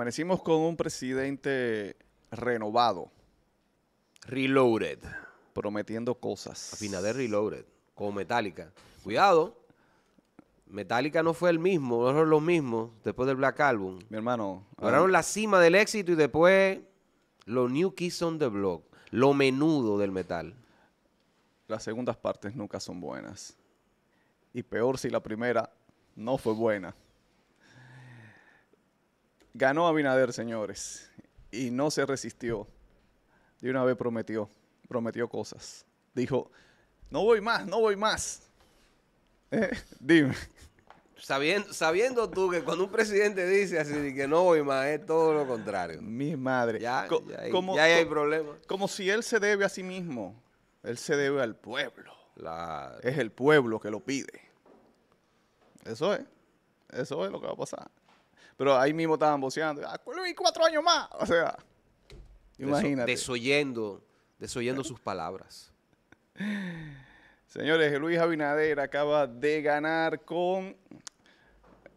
amanecimos con un presidente renovado. Reloaded. Prometiendo cosas. Afinader Reloaded, como Metallica. Cuidado, Metallica no fue el mismo, no fueron los mismos después del Black Album. Mi hermano. Lograron ah. la cima del éxito y después lo New keys on the Block, lo menudo del metal. Las segundas partes nunca son buenas. Y peor si la primera no fue buena. Ganó Abinader, señores, y no se resistió. De una vez prometió, prometió cosas. Dijo, no voy más, no voy más. Eh, dime. Sabiendo, sabiendo, tú que cuando un presidente dice así que no voy más, es todo lo contrario. Mi madre. Ya, hay, como, problemas. Como si él se debe a sí mismo. Él se debe al pueblo. Es el pueblo que lo pide. Eso es. Eso es lo que va a pasar. Pero ahí mismo estaban boceando, ¡Ah, cuatro años más! O sea, imagínate. Desoyendo, desoyendo sus palabras. Señores, Luis Abinader acaba de ganar con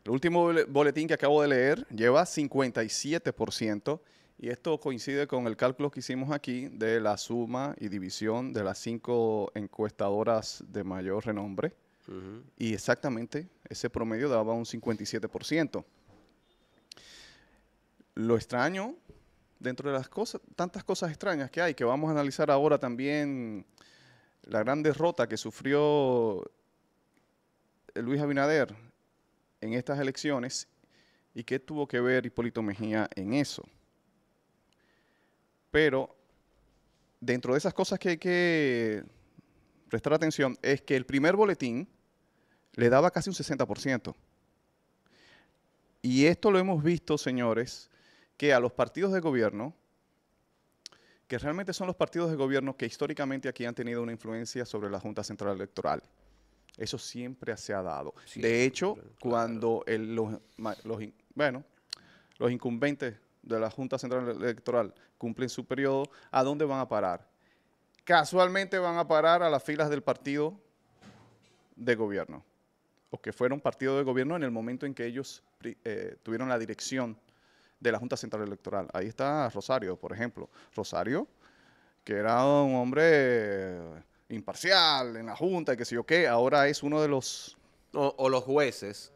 el último boletín que acabo de leer, lleva 57%. Y esto coincide con el cálculo que hicimos aquí de la suma y división de las cinco encuestadoras de mayor renombre. Y exactamente ese promedio daba un 57% lo extraño dentro de las cosas, tantas cosas extrañas que hay, que vamos a analizar ahora también la gran derrota que sufrió Luis Abinader en estas elecciones y qué tuvo que ver Hipólito Mejía en eso. Pero dentro de esas cosas que hay que prestar atención es que el primer boletín le daba casi un 60%. Y esto lo hemos visto, señores, que a los partidos de gobierno, que realmente son los partidos de gobierno que históricamente aquí han tenido una influencia sobre la Junta Central Electoral. Eso siempre se ha dado. de hecho, cuando los, bueno, los incumbentes de la Junta Central Electoral cumplen su periodo, ¿a dónde van a parar? Casualmente van a parar a las filas del partido de gobierno, o que fueron partido de gobierno en el momento en que ellos eh, tuvieron la dirección de la Junta Central Electoral. Ahí está Rosario, por ejemplo. Rosario, que era un hombre eh, imparcial en la Junta, y que sé yo qué, ahora es uno de los... O, los jueces.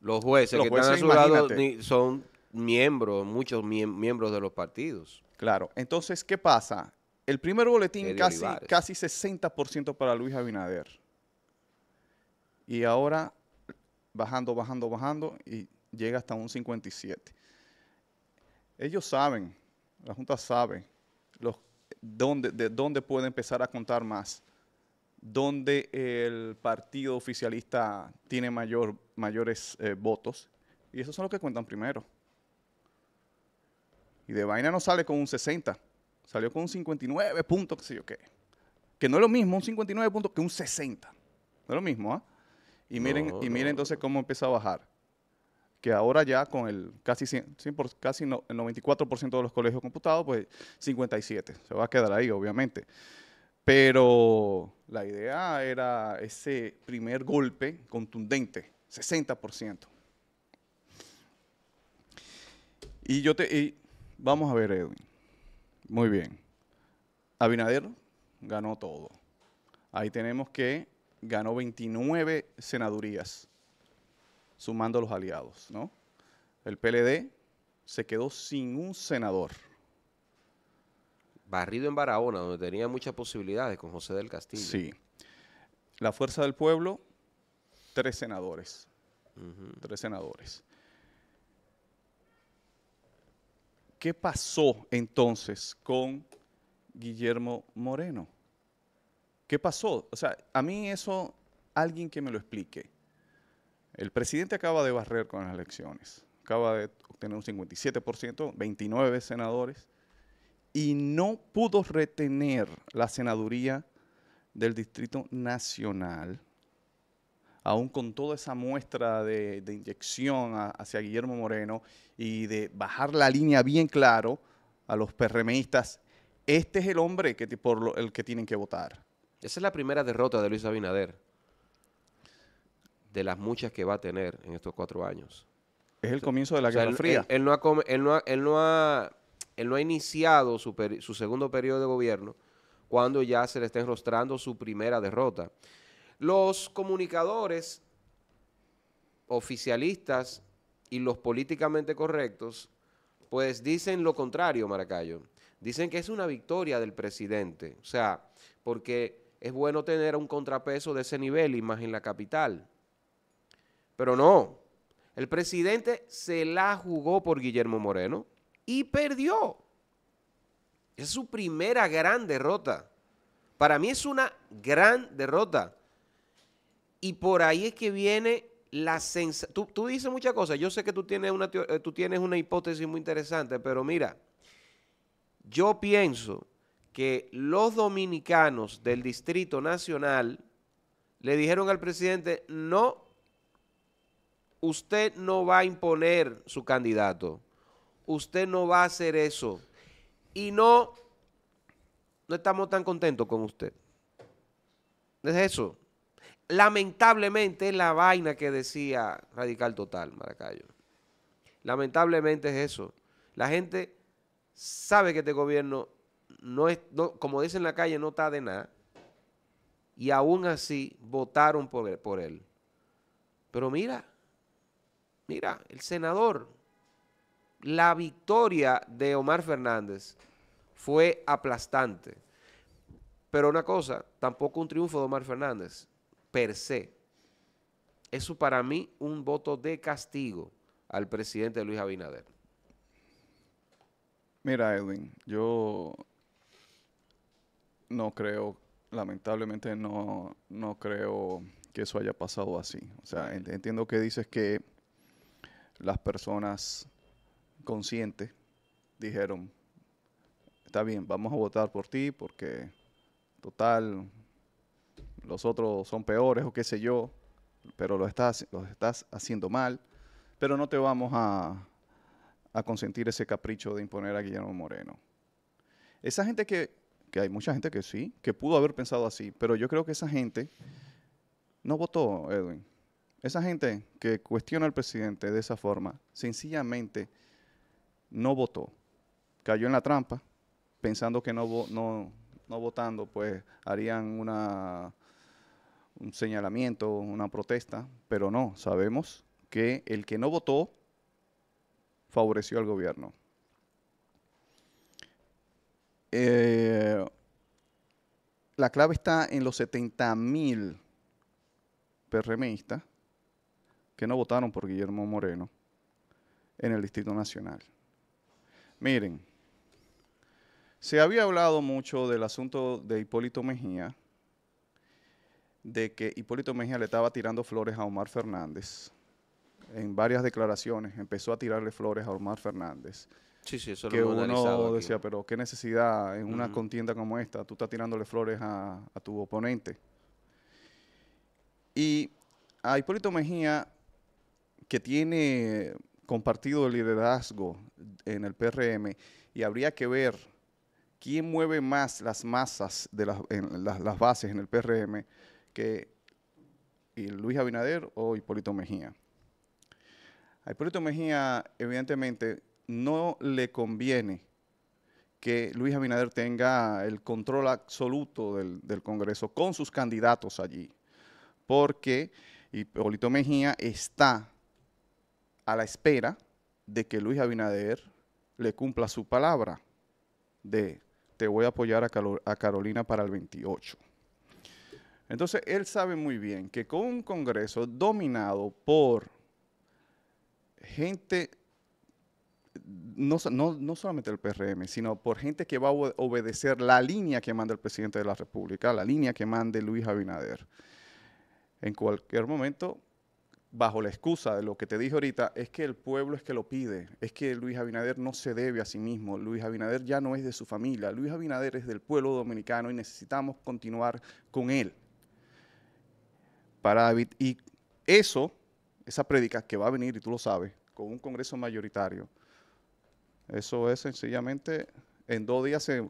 Los jueces que están a su lado son miembros, muchos miembros de los partidos. Claro. Entonces, ¿qué pasa? El primer boletín casi, casi 60% para Luis Abinader. Y ahora bajando, bajando, bajando y llega hasta un 57. Ellos saben, la Junta sabe de dónde puede empezar a contar más, dónde el partido oficialista tiene mayor, mayores eh, votos. Y esos son los que cuentan primero. Y de vaina no sale con un 60, salió con un 59 puntos, qué sé yo qué. Que no es lo mismo un 59 puntos que un 60. No es lo mismo, ¿ah? Y miren, y miren entonces cómo empieza a bajar que ahora ya con el casi, 100, casi el 94% de los colegios computados, pues 57, se va a quedar ahí, obviamente. Pero la idea era ese primer golpe contundente, 60%. Y yo te... Y vamos a ver, Edwin. Muy bien. Abinader ganó todo. Ahí tenemos que ganó 29 senadurías sumando a los aliados. ¿no? El PLD se quedó sin un senador. Barrido en Barahona, donde tenía muchas posibilidades con José del Castillo. Sí. La Fuerza del Pueblo, tres senadores. Tres senadores. ¿Qué pasó entonces con Guillermo Moreno? ¿Qué pasó? O sea, a mí eso, alguien que me lo explique. El presidente acaba de barrer con las elecciones, acaba de obtener un 57%, 29 senadores, y no pudo retener la senaduría del Distrito Nacional, aún con toda esa muestra de, inyección hacia Guillermo Moreno y de bajar la línea bien claro a los PRMistas, este es el hombre que, por el que tienen que votar. Esa es la primera derrota de Luis Abinader de las muchas que va a tener en estos cuatro años. Es el comienzo de la Guerra Fría. Él, no ha, no ha, él, no ha, iniciado su, su segundo periodo de gobierno cuando ya se le está enrostrando su primera derrota. Los comunicadores oficialistas y los políticamente correctos, pues dicen lo contrario, Maracayo. Dicen que es una victoria del presidente, o sea, porque es bueno tener un contrapeso de ese nivel y más en la capital. Pero no, el presidente se la jugó por Guillermo Moreno y perdió. Es su primera gran derrota. Para mí es una gran derrota. Y por ahí es que viene la sensación. Tú, dices muchas cosas. Yo sé que tú tienes, una eh, tú tienes una hipótesis muy interesante, pero mira, yo pienso que los dominicanos del Distrito Nacional le dijeron al presidente, no, usted no va a imponer su candidato. Usted no va a hacer eso. Y no, no estamos tan contentos con usted. Es eso. Lamentablemente es la vaina que decía Radical Total, Maracayo. Lamentablemente es eso. La gente sabe que este gobierno no es, como dicen en la calle, no está de nada. Y aún así votaron por él. Pero mira, mira, el senador, la victoria de Omar Fernández fue aplastante. Pero una cosa, tampoco un triunfo de Omar Fernández, per se. Eso para mí un voto de castigo al presidente Luis Abinader. Mira, Edwin, yo no creo, lamentablemente no, no creo que eso haya pasado así. O sea, entiendo que dices que las personas conscientes dijeron, está bien, vamos a votar por ti porque total, los otros son peores o qué sé yo, pero lo estás, los estás haciendo mal, pero no te vamos a, a consentir ese capricho de imponer a Guillermo Moreno. Esa gente que, que hay mucha gente que sí, que pudo haber pensado así, pero yo creo que esa gente no votó, Edwin esa gente que cuestiona al presidente de esa forma, sencillamente no votó. Cayó en la trampa, pensando que no, no, no votando, pues harían una, un señalamiento, una protesta, pero no, sabemos que el que no votó favoreció al gobierno. Eh, la clave está en los 70 mil PRMistas que no votaron por Guillermo Moreno en el Distrito Nacional. Miren, se había hablado mucho del asunto de Hipólito Mejía, de que Hipólito Mejía le estaba tirando flores a Omar Fernández. En varias declaraciones empezó a tirarle flores a Omar Fernández. Sí, sí, eso lo que uno decía, pero qué necesidad en una contienda como esta, tú estás tirándole flores a tu oponente. Y a Hipólito Mejía que tiene compartido el liderazgo en el PRM y habría que ver quién mueve más las masas de las, bases en el PRM que Luis Abinader o Hipólito Mejía. A Hipólito Mejía, evidentemente, no le conviene que Luis Abinader tenga el control absoluto del Congreso con sus candidatos allí, porque Hipólito Mejía está a la espera de que Luis Abinader le cumpla su palabra de te voy a apoyar a, Carolina para el 28. Entonces, él sabe muy bien que con un Congreso dominado por gente no, no, solamente el PRM, sino por gente que va a obedecer la línea que manda el presidente de la República, la línea que mande Luis Abinader. En cualquier momento bajo la excusa de lo que te dije ahorita, es que el pueblo es que lo pide, es que Luis Abinader no se debe a sí mismo, Luis Abinader ya no es de su familia, Luis Abinader es del pueblo dominicano y necesitamos continuar con él. Para y eso, esa prédica que va a venir, y tú lo sabes, con un Congreso mayoritario, eso es sencillamente, en dos días se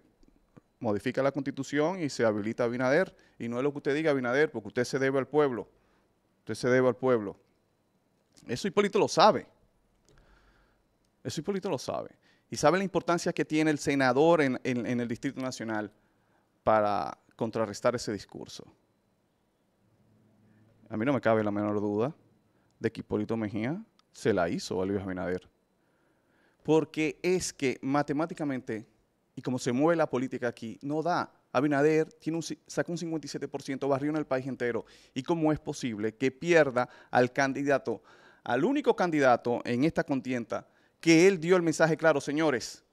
modifica la constitución y se habilita Abinader, y no es lo que usted diga Abinader, porque usted se debe al pueblo, usted se debe al pueblo. Eso Hipólito lo sabe. Eso Hipólito lo sabe. Y sabe la importancia que tiene el senador en, el Distrito Nacional para contrarrestar ese discurso. A mí no me cabe la menor duda de que Hipólito Mejía se la hizo a Luis Abinader. Porque es que matemáticamente, y como se mueve la política aquí, no da. Abinader tiene un, un 57%, barrió en el país entero. ¿Y cómo es posible que pierda al candidato al único candidato en esta contienda que él dio el mensaje claro, señores,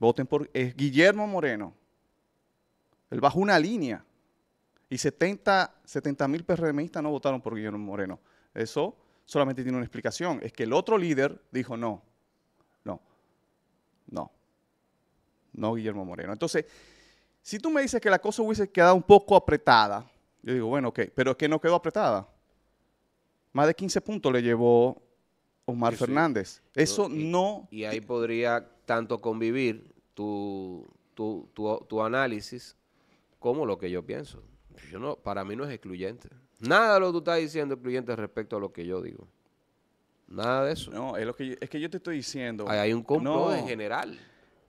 voten por es Guillermo Moreno. Él bajó una línea y 70 mil PRMistas no votaron por Guillermo Moreno. Eso solamente tiene una explicación, es que el otro líder dijo no, no, no, no Guillermo Moreno. Entonces, si tú me dices que la cosa hubiese quedado un poco apretada, yo digo, bueno, ok, pero es que no quedó apretada. Más de 15 puntos le llevó Omar Fernández. Eso no... Y ahí podría tanto convivir tu, tu, tu, tu, análisis como lo que yo pienso. Yo no, para mí no es excluyente. Nada de lo que tú estás diciendo es excluyente respecto a lo que yo digo. Nada de eso. No, es, lo que yo, es que yo te estoy diciendo. Hay, hay un complot en general.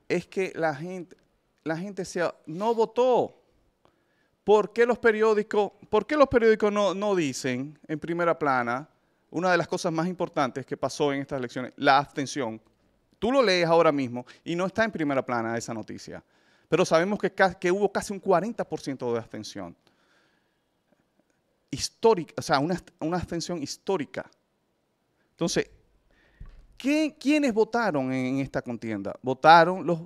Es que la gente, la gente se, no votó. ¿por qué los periódicos, los periódicos no, dicen en primera plana una de las cosas más importantes que pasó en estas elecciones? La abstención. Tú lo lees ahora mismo y no está en primera plana esa noticia. Pero sabemos que, hubo casi un 40% de abstención. Histórica, o sea, una, abstención histórica. Entonces, ¿quiénes votaron en, en esta contienda? Votaron los,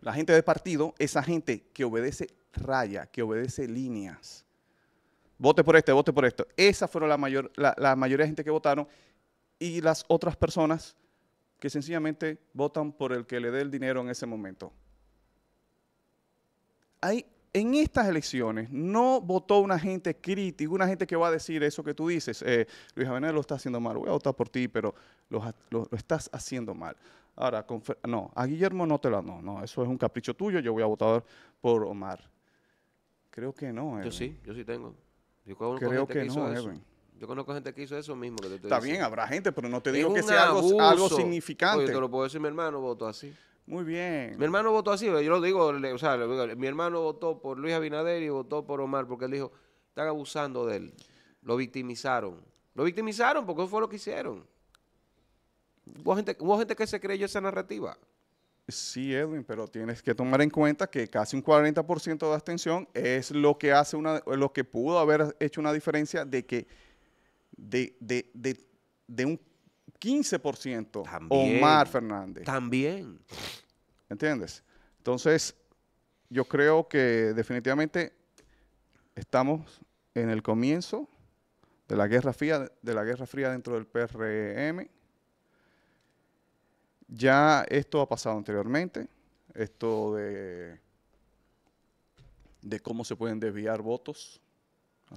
la gente de partido, esa gente que obedece raya, que obedece líneas. Vote por este, vote por esto. Esa fueron la, mayor, la, mayoría de gente que votaron y las otras personas que sencillamente votan por el que le dé el dinero en ese momento. Hay, en estas elecciones no votó una gente crítica, una gente que va a decir eso que tú dices, eh, Luis Abinader lo está haciendo mal, voy a votar por ti, pero lo, estás haciendo mal. Ahora, no, a Guillermo no te la, no, no, eso es un capricho tuyo, yo voy a votar por Omar. Creo que no, Yo sí, yo sí tengo. Creo que, no, eso. Yo conozco gente que hizo eso mismo Está bien, habrá gente, pero no te digo que sea algo, significante. yo te lo puedo decir, mi hermano votó así. Muy bien. Mi hermano votó así, yo lo digo, o sea, mi hermano votó por Luis Abinader y votó por Omar porque él dijo, están abusando de él. Lo victimizaron. Lo victimizaron porque eso fue lo que hicieron. Hubo gente, hubo gente que se creyó esa narrativa. Sí, Edwin, pero tienes que tomar en cuenta que casi un 40% de abstención es lo que hace una, lo que pudo haber hecho una diferencia de que de, de, de, un 15% Omar Fernández. También. ¿Entiendes? Entonces, yo creo que definitivamente estamos en el comienzo de la Guerra Fría, de la Guerra Fría dentro del PRM ya esto ha pasado anteriormente, esto de, cómo se pueden desviar votos.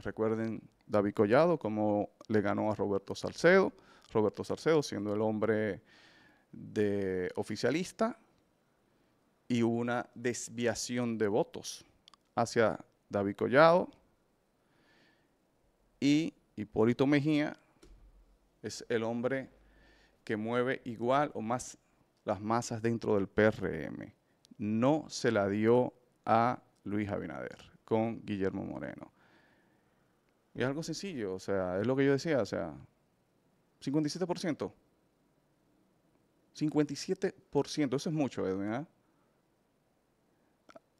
Recuerden David Collado, cómo le ganó a Roberto Salcedo, Roberto Salcedo siendo el hombre de oficialista, y una desviación de votos hacia David Collado y Hipólito Mejía es el hombre que mueve igual o más las masas dentro del PRM. No se la dio a Luis Abinader con Guillermo Moreno. Y es algo sencillo, o sea, es lo que yo decía, o sea, 57%. 57%, eso es mucho, ¿ah? ¿verdad?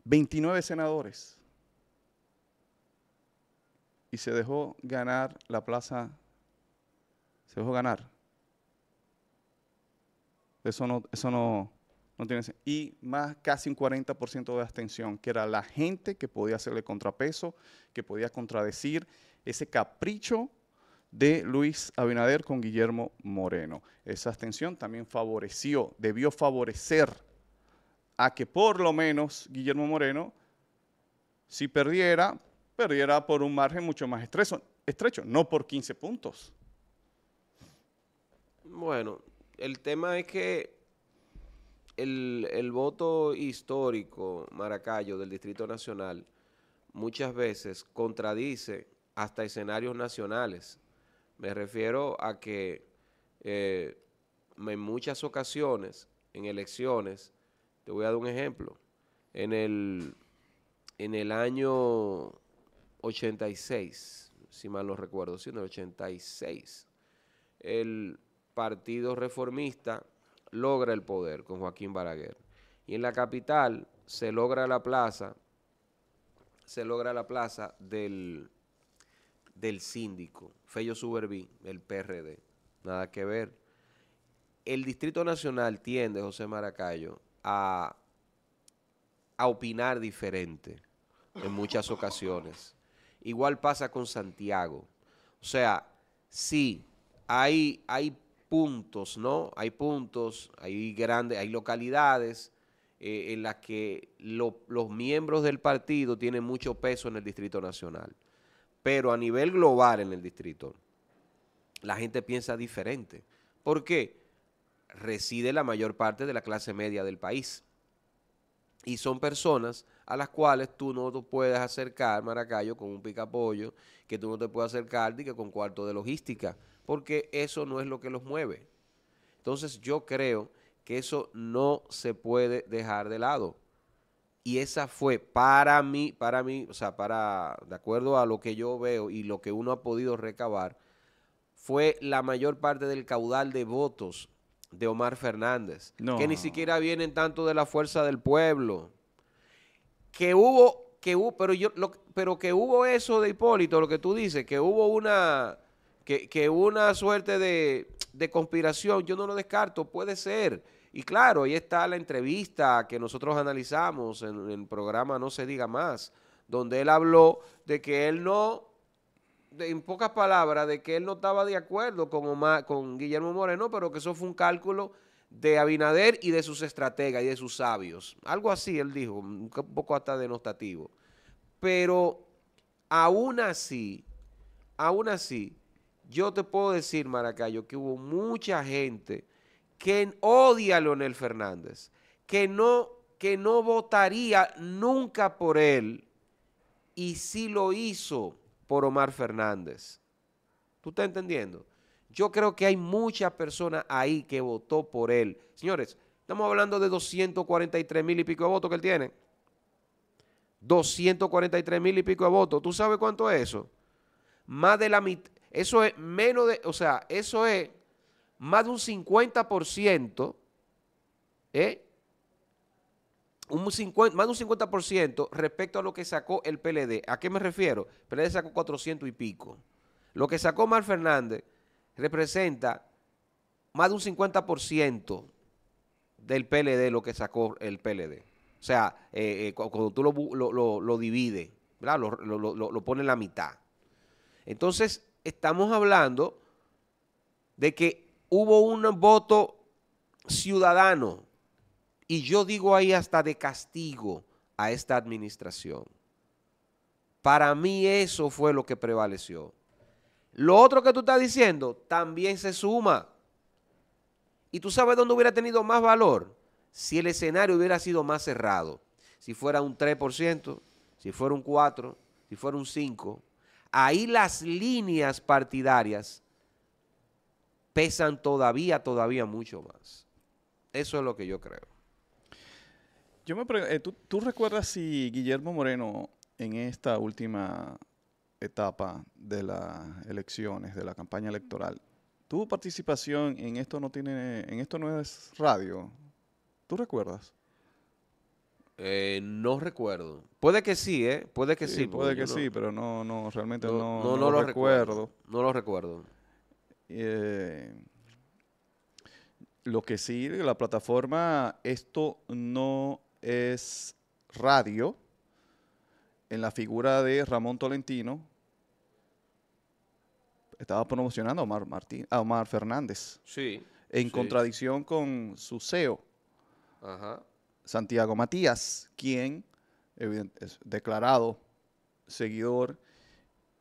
29 senadores. Y se dejó ganar la plaza, se dejó ganar eso no, eso no, tiene sentido. Y más casi un 40% de abstención, que era la gente que podía hacerle contrapeso, que podía contradecir ese capricho de Luis Abinader con Guillermo Moreno. Esa abstención también favoreció, debió favorecer a que por lo menos Guillermo Moreno, si perdiera, perdiera por un margen mucho más estrecho no por 15 puntos. Bueno, el tema es que el, voto histórico maracayo del Distrito Nacional muchas veces contradice hasta escenarios nacionales. Me refiero a que eh, en muchas ocasiones, en elecciones, te voy a dar un ejemplo, en el, en el año 86, si mal no recuerdo, si en el 86, el Partido Reformista logra el poder con Joaquín Balaguer. Y en la capital se logra la plaza, se logra la plaza del, del síndico, Fello Suberví, el PRD. Nada que ver. El Distrito Nacional tiende, José Maracayo, a, opinar diferente en muchas ocasiones. Igual pasa con Santiago. O sea, sí, hay, hay puntos, ¿no? Hay puntos, hay grandes, hay localidades eh, en las que los miembros del partido tienen mucho peso en el Distrito Nacional. Pero a nivel global en el distrito, la gente piensa diferente. ¿Por qué? Reside la mayor parte de la clase media del país. Y son personas a las cuales tú no te puedes acercar, Maracayo, con un picapollo, que tú no te puedes acercar que con cuarto de logística porque eso no es lo que los mueve. Entonces yo creo que eso no se puede dejar de lado. Y esa fue para mí, para mí, o sea, para, de acuerdo a lo que yo veo y lo que uno ha podido recabar, fue la mayor parte del caudal de votos de Omar Fernández, que ni siquiera vienen tanto de la fuerza del pueblo. Que hubo, que hubo, pero yo, pero que hubo eso de Hipólito, lo que tú dices, que hubo una, que, una suerte de, conspiración, yo no lo descarto, puede ser. Y claro, ahí está la entrevista que nosotros analizamos en, el programa No se diga más, donde él habló de que él no, en pocas palabras, de que él no estaba de acuerdo con, con Guillermo Moreno, pero que eso fue un cálculo de Abinader y de sus estrategas y de sus sabios. Algo así, él dijo, un poco hasta denostativo. Pero aún así, aún así, yo te puedo decir, Maracayo, que hubo mucha gente que odia a Leonel Fernández, que no, que no votaría nunca por él y sí lo hizo por Omar Fernández. ¿Tú estás entendiendo? Yo creo que hay muchas personas ahí que votó por él. Señores, estamos hablando de 243 mil y pico de votos que él tiene. 243 mil y pico de votos. ¿Tú sabes cuánto es eso? Más de la mitad. Eso es menos de, o sea, eso es más de un 50%, ¿eh? Un más de un 50% respecto a lo que sacó el PLD. ¿A qué me refiero? El PLD sacó 400 y pico. Lo que sacó Mar Fernández representa más de un 50% del PLD, lo que sacó el PLD. O sea, eh, eh, cuando tú lo, lo, lo, divides, Lo, lo, pone en la mitad. Entonces, estamos hablando de que hubo un voto ciudadano, y yo digo ahí hasta de castigo a esta administración. Para mí eso fue lo que prevaleció. Lo otro que tú estás diciendo también se suma. Y tú sabes dónde hubiera tenido más valor si el escenario hubiera sido más cerrado. Si fuera un 3%, si fuera un 4%, si fuera un 5%, ahí las líneas partidarias pesan todavía, todavía mucho más. Eso es lo que yo creo. Yo me eh, ¿tú, ¿tú, recuerdas si Guillermo Moreno en esta última etapa de las elecciones, de la campaña electoral, tuvo participación en esto no tiene, en esto no es radio? ¿Tú recuerdas? Eh, no recuerdo. Puede que sí, ¿eh? Puede que sí. puede que sí, pero no, no realmente no, no, lo, recuerdo. No lo recuerdo. Eh, lo que sí, la plataforma, esto no es radio, en la figura de Ramón Tolentino, estaba promocionando a Omar, Martín, a Omar Fernández. Sí. En contradicción con su CEO. Ajá. Santiago Matías, quien es declarado seguidor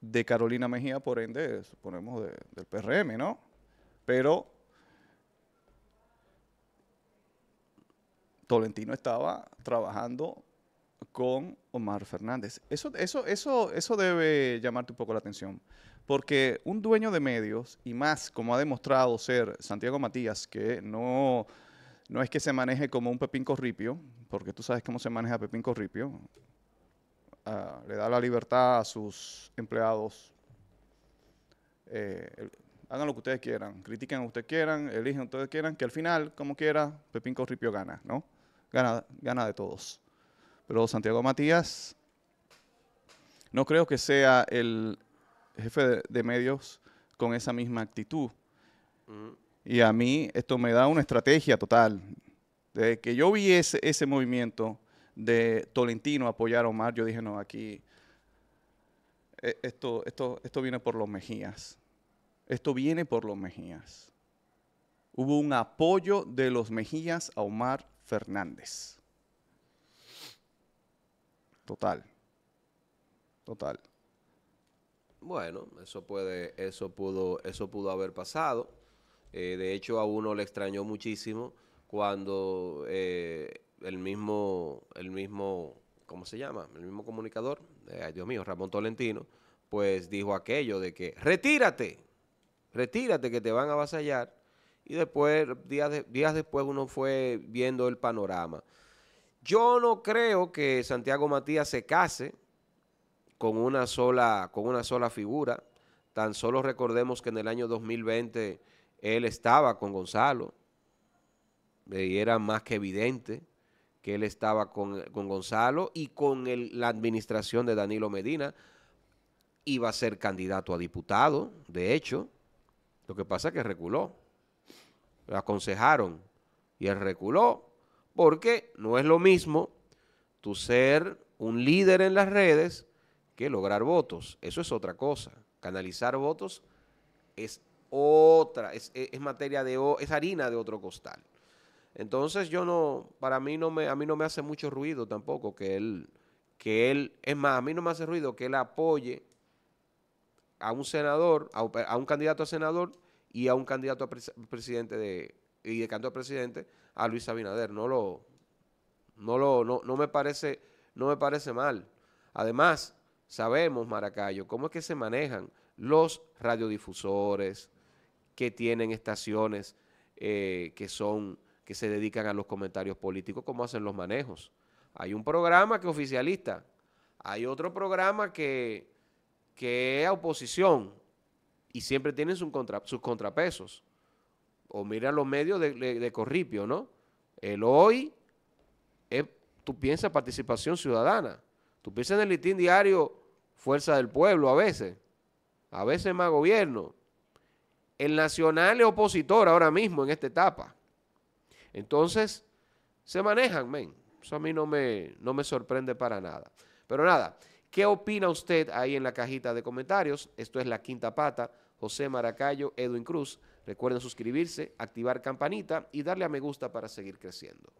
de Carolina Mejía, por ende, suponemos, del PRM, ¿no? Pero Tolentino estaba trabajando con Omar Fernández. Eso, eso, eso, eso debe llamarte un poco la atención, porque un dueño de medios, y más como ha demostrado ser Santiago Matías, que no no es que se maneje como un Pepín Corripio, porque tú sabes cómo se maneja Pepín Corripio. Ah, le da la libertad a sus empleados. Eh, hagan lo que ustedes quieran, critiquen a ustedes quieran, eligen que ustedes quieran, que al final, como quiera, Pepín Corripio gana, ¿no? Gana, gana de todos. Pero Santiago Matías no creo que sea el jefe de, medios con esa misma actitud. Mm. Y a mí esto me da una estrategia total. Desde que yo vi ese, movimiento de Tolentino apoyar a Omar, yo dije, no, aquí e, esto, esto, esto viene por los Mejías. Esto viene por los Mejías. Hubo un apoyo de los Mejías a Omar Fernández. Total. Total. Bueno, eso puede, eso pudo, eso pudo haber pasado. Eh, de hecho, a uno le extrañó muchísimo cuando eh, el mismo, el mismo, ¿cómo se llama? El mismo comunicador, eh, Dios mío, Ramón Tolentino, pues dijo aquello de que retírate, retírate que te van a avasallar. Y después, días, días después, uno fue viendo el panorama. Yo no creo que Santiago Matías se case con una sola, con una sola figura. Tan solo recordemos que en el año 2020 él estaba con Gonzalo y era más que evidente que él estaba con, Gonzalo y con la administración de Danilo Medina. Iba a ser candidato a diputado, de hecho. Lo que pasa es que reculó. Lo aconsejaron y él reculó porque no es lo mismo tú ser un líder en las redes que lograr votos. Eso es otra cosa. Canalizar votos es otra, es, materia de, es harina de otro costal. Entonces yo no, para mí no me, a mí no me hace mucho ruido tampoco que él, que él, es más, a mí no me hace ruido que él apoye a un senador, a, un candidato a senador y a un candidato a presidente de, y de candidato a presidente a Luis Abinader. No lo, no lo, no, no me parece, no me parece mal. Además, sabemos, Maracayo, cómo es que se manejan los radiodifusores, que tienen estaciones eh, que son que se dedican a los comentarios políticos, cómo hacen los manejos. Hay un programa que es oficialista, hay otro programa que, que es oposición y siempre tienen sus, sus contrapesos. O mira los medios de, Corripio, ¿no? El hoy tú piensas participación ciudadana. Tú piensas en el litín diario Fuerza del Pueblo a veces, a veces más gobierno, el Nacional es opositor ahora mismo en esta etapa. Entonces, se manejan, men. Eso a mí no me, no me sorprende para nada. Pero nada, ¿qué opina usted ahí en la cajita de comentarios? Esto es La Quinta Pata, José Maracayo, Edwin Cruz. Recuerden suscribirse, activar campanita y darle a me gusta para seguir creciendo.